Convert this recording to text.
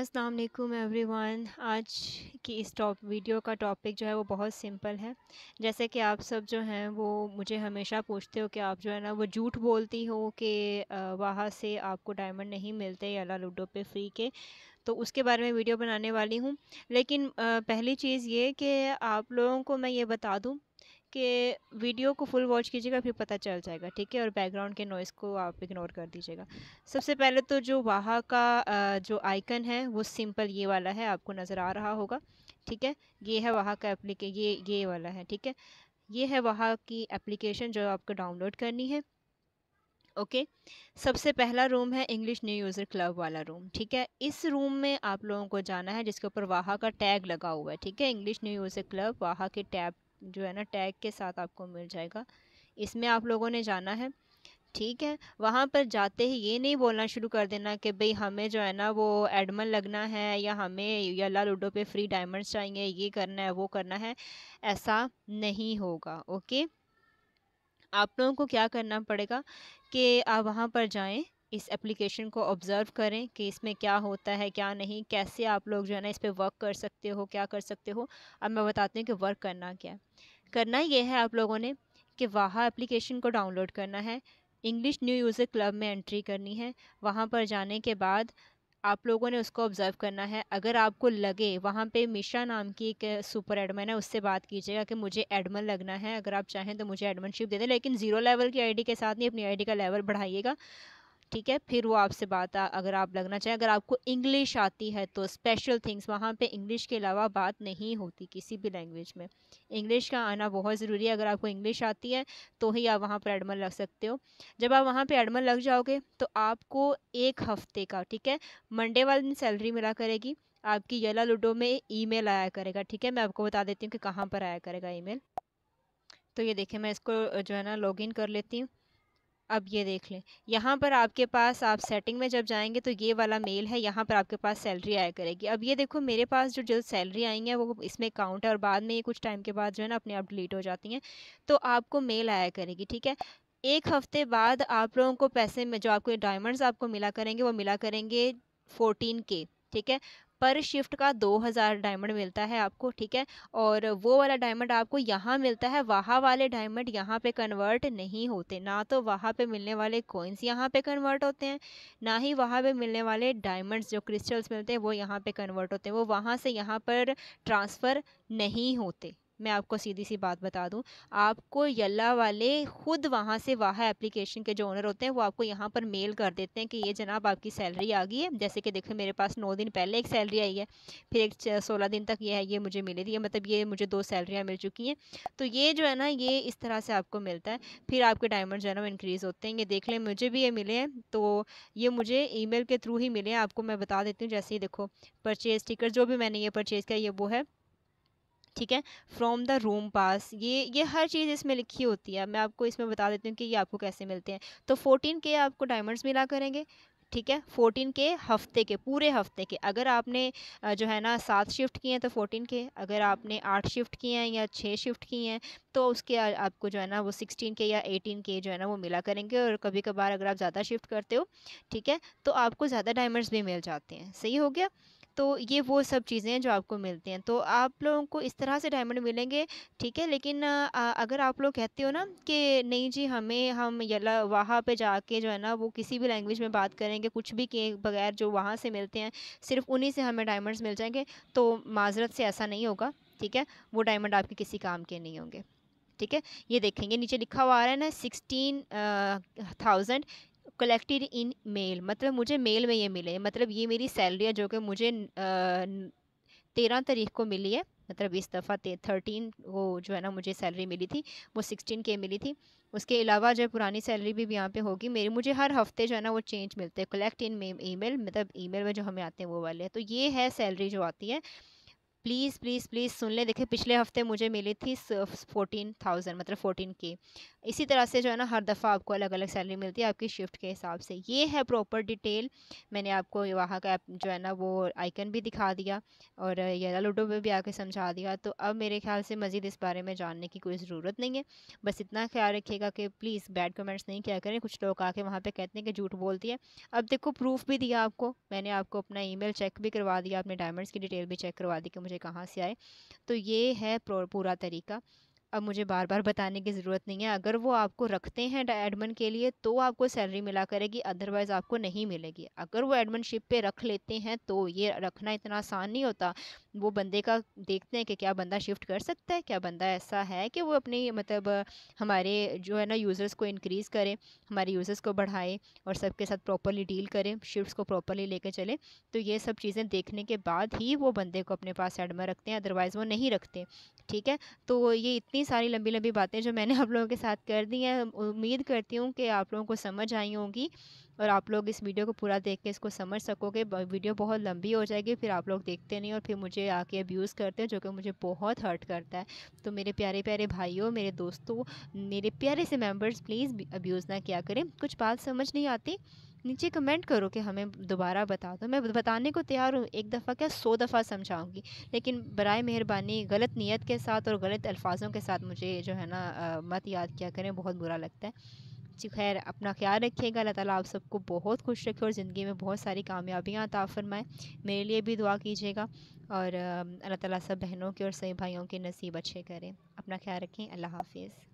अस्सलाम वालेकुम एवरीवन आज की इस टॉप वीडियो का टॉपिक जो है वो बहुत सिंपल है जैसे कि आप सब जो हैं वो मुझे हमेशा पूछते हो कि आप जो है ना वो झूठ बोलती हो कि वहाँ से आपको डायमंड नहीं मिलते अला लूडो पे फ्री के तो उसके बारे में वीडियो बनाने वाली हूँ लेकिन पहली चीज़ ये कि आप लोगों को मैं ये बता दूँ के वीडियो को फुल वॉच कीजिएगा फिर पता चल जाएगा ठीक है और बैकग्राउंड के नॉइज़ को आप इग्नोर कर दीजिएगा सबसे पहले तो जो वहाँ का जो आइकन है वो सिंपल ये वाला है आपको नज़र आ रहा होगा ठीक है ये है वहाँ का एप्लीके ये ये वाला है ठीक है ये है वहाँ की एप्लीकेशन जो आपको डाउनलोड करनी है ओके सबसे पहला रूम है इंग्लिश न्यू यूज़र क्लब वाला रूम ठीक है इस रूम में आप लोगों को जाना है जिसके ऊपर वहाँ का टैग लगा हुआ है ठीक है इंग्लिश न्यू यूज़र क्लब वहाँ के टैब जो है ना टैग के साथ आपको मिल जाएगा इसमें आप लोगों ने जाना है ठीक है वहाँ पर जाते ही ये नहीं बोलना शुरू कर देना कि भाई हमें जो है ना वो एडमन लगना है या हमें या ला लूडो पे फ्री डायमंड्स चाहिए ये करना है वो करना है ऐसा नहीं होगा ओके आप लोगों को क्या करना पड़ेगा कि आप वहाँ पर जाएं इस एप्लीकेशन को ऑब्ज़र्व करें कि इसमें क्या होता है क्या नहीं कैसे आप लोग जो है ना इस पर वर्क कर सकते हो क्या कर सकते हो अब मैं बताती हूँ कि वर्क करना क्या है करना ये है आप लोगों ने कि वाहा एप्लीकेशन को डाउनलोड करना है इंग्लिश न्यू यूज़र क्लब में एंट्री करनी है वहाँ पर जाने के बाद आप लोगों ने उसको ऑब्ज़र्व करना है अगर आपको लगे वहाँ पे मिशा नाम की एक सुपर एडमन है उससे बात कीजिएगा कि मुझे एडमन लगना है अगर आप चाहें तो मुझे एडमिनशिप दे दें लेकिन ज़ीरो लेवल की आईडी के साथ नहीं अपनी आईडी का लेवल बढ़ाइएगा ठीक है फिर वो आपसे बात आ, अगर आप लगना चाहें अगर आपको इंग्लिश आती है तो स्पेशल थिंग्स वहाँ पे इंग्लिश के अलावा बात नहीं होती किसी भी लैंग्वेज में इंग्लिश का आना बहुत ज़रूरी है अगर आपको इंग्लिश आती है तो ही आप वहाँ पर एडमल लग सकते हो जब आप वहाँ पर एडमल लग जाओगे तो आपको एक हफ्ते का ठीक है मंडे वाले दिन सैलरी मिला करेगी आपकी येला लूडो में ईमेल आया करेगा ठीक है मैं आपको बता देती हूँ कि कहाँ पर आया करेगा ईमेल तो ये देखिए मैं इसको जो है ना लॉगिन कर लेती हूँ अब ये देख लें यहाँ पर आपके पास आप सेटिंग में जब जाएंगे तो ये वाला मेल है यहाँ पर आपके पास सैलरी आया करेगी अब ये देखो मेरे पास जो जो सैलरी आई है वो इसमें काउंट है और बाद में ये कुछ टाइम के बाद जो है ना अपने आप डिलीट हो जाती हैं तो आपको मेल आया करेगी ठीक है एक हफ्ते बाद आप लोगों को पैसे में जो आपको डायमंड्स आपको मिला करेंगे वो मिला करेंगे फोर्टीन के ठीक है पर शिफ्ट का 2000 डायमंड मिलता है आपको ठीक है और वो वाला डायमंड आपको यहाँ मिलता है वहाँ वाले डायमंड यहाँ पे कन्वर्ट नहीं होते ना तो वहाँ पे मिलने वाले कोइंस यहाँ पे कन्वर्ट होते हैं ना ही वहाँ पे मिलने वाले डायमंड्स जो क्रिस्टल्स मिलते हैं वो यहाँ पे कन्वर्ट होते हैं वो वहाँ से यहाँ पर ट्रांसफ़र नहीं होते मैं आपको सीधी सी बात बता दूं आपको यल्ला वाले खुद वहाँ से वाह एप्लीकेशन के जो ओनर होते हैं वो आपको यहाँ पर मेल कर देते हैं कि ये जनाब आपकी सैलरी आ गई है जैसे कि देखो मेरे पास नौ दिन पहले एक सैलरी आई है फिर एक सोलह दिन तक ये है ये मुझे मिली थी मतलब ये मुझे दो सैलरियाँ मिल चुकी हैं तो ये जो है ना ये इस तरह से आपको मिलता है फिर आपके डायमंड जो है ना इंक्रीज़ होते हैं ये देख लें मुझे भी ये मिले हैं तो ये मुझे ई के थ्रू ही मिले हैं आपको मैं बता देती हूँ जैसे ही देखो परचेज़ टिकट जो भी मैंने ये परचेज़ किया ये वो है ठीक है फ्रॉम द रोम पास ये ये हर चीज़ इसमें लिखी होती है मैं आपको इसमें बता देती हूँ कि ये आपको कैसे मिलते हैं तो फोर्टीन के आपको डायमंड्स मिला करेंगे ठीक है फोर्टीन के हफ्ते के पूरे हफ्ते के अगर आपने जो है ना सात शिफ्ट किए हैं तो फोर्टीन के अगर आपने आठ शिफ्ट किए हैं या छः शिफ्ट किए हैं तो उसके आपको जो है ना वो सिक्सटीन के या एटीन के जो है ना वो मिला करेंगे और कभी कभार अगर आप ज़्यादा शिफ्ट करते हो ठीक है तो आपको ज़्यादा डायमंड्स भी मिल जाते हैं सही हो गया तो ये वो सब चीज़ें हैं जो आपको मिलती हैं तो आप लोगों को इस तरह से डायमंड मिलेंगे ठीक है लेकिन अगर आप लोग कहते हो ना कि नहीं जी हमें हम यला वहाँ पे जाके जो है ना वो किसी भी लैंग्वेज में बात करेंगे कुछ भी के बगैर जो वहाँ से मिलते हैं सिर्फ उन्हीं से हमें डायमंड्स मिल जाएंगे तो माजरत से ऐसा नहीं होगा ठीक है वो डायमंड आपके किसी काम के नहीं होंगे ठीक है ये देखेंगे नीचे लिखा हुआ आ रहा है ना sixteen thousand collected in mail मतलब मुझे मेल में ये मिले मतलब ये मेरी सैलरी है जो कि मुझे तेरह तारीख को मिली है मतलब इस दफ़ा थर्टीन वो जो है ना मुझे सैलरी मिली थी वो सिक्सटीन के मिली थी उसके अलावा जो पुरानी सैलरी भी, भी यहाँ पे होगी मेरी मुझे हर हफ्ते जो है ना वो चेंज मिलते हैं कलेक्ट इन ई मेल मतलब ई मेल में जो हमें आते हैं वो वाले तो ये है सैलरी जो आती है प्लीज़ प्लीज़ प्लीज़ सुन ले देखिए पिछले हफ्ते मुझे मिली थी फोर्टीन थाउजेंड मतलब फोर्टीन के इसी तरह से जो है ना हर दफ़ा आपको अलग अलग सैलरी मिलती है आपकी शिफ्ट के हिसाब से ये है प्रॉपर डिटेल मैंने आपको वहाँ का जो है ना वो आइकन भी दिखा दिया और ये लूडो पर भी आके समझा दिया तो अब मेरे ख्याल से मज़ीद इस बारे में जानने की कोई ज़रूरत नहीं है बस इतना ख्याल रखिएगा कि प्लीज़ बैड कमेंट्स नहीं किया करें कुछ लोग आके वहाँ पर कहते हैं कि झूठ बोलती है अब देखो प्रूफ भी दिया आपको मैंने आपको अपना ई चेक भी करवा दिया आपने डायमंड्स की डिटेल भी चेक करवा दी कि मुझे कहाँ से आए तो ये है पूरा तरीका अब मुझे बार बार बताने की ज़रूरत नहीं है अगर वो आपको रखते हैं एडमन के लिए तो आपको सैलरी मिला करेगी अदरवाइज़ आपको नहीं मिलेगी अगर वो एडमनशिप पे रख लेते हैं तो ये रखना इतना आसान नहीं होता वो बंदे का देखते हैं कि क्या बंदा शिफ्ट कर सकता है क्या बंदा ऐसा है कि वो अपनी मतलब हमारे जो है ना यूज़र्स को इनक्रीज़ करें हमारे यूज़र्स को बढ़ाए और सबके साथ प्रॉपरली डील करें शिफ्ट को प्रॉपरली कर चले तो ये सब चीज़ें देखने के बाद ही वो बंदे को अपने पास एडमन रखते हैं अदरवाइज़ वो नहीं रखते ठीक है तो ये इतनी इतनी सारी लंबी लंबी बातें जो मैंने आप लोगों के साथ कर दी हैं उम्मीद करती हूँ कि आप लोगों को समझ आई होंगी और आप लोग इस वीडियो को पूरा देख के इसको समझ सकोगे वीडियो बहुत लंबी हो जाएगी फिर आप लोग देखते नहीं और फिर मुझे आके अब्यूज़ करते हैं जो कि मुझे बहुत हर्ट करता है तो मेरे प्यारे प्यारे भाइयों मेरे दोस्तों मेरे प्यारे से मेम्बर्स प्लीज़ अब्यूज़ ना किया करें कुछ बात समझ नहीं आती नीचे कमेंट करो कि हमें दोबारा बता दो तो मैं बताने को तैयार हूँ एक दफ़ा क्या सौ दफ़ा समझाऊँगी लेकिन बरए मेहरबानी गलत नीयत के साथ और गलत अल्फाजों के साथ मुझे जो है ना मत याद किया करें बहुत बुरा लगता है जी खैर अपना ख्याल रखिएगा अल्लाह ताला आप सबको बहुत खुश रखे और ज़िंदगी में बहुत सारी कामयाबियाँ अता फरमाएँ मेरे लिए भी दुआ कीजिएगा और अल्लाह ताला सब बहनों के और सही भाइयों के नसीब अच्छे करें अपना ख्याल रखें अल्लाह हाफिज़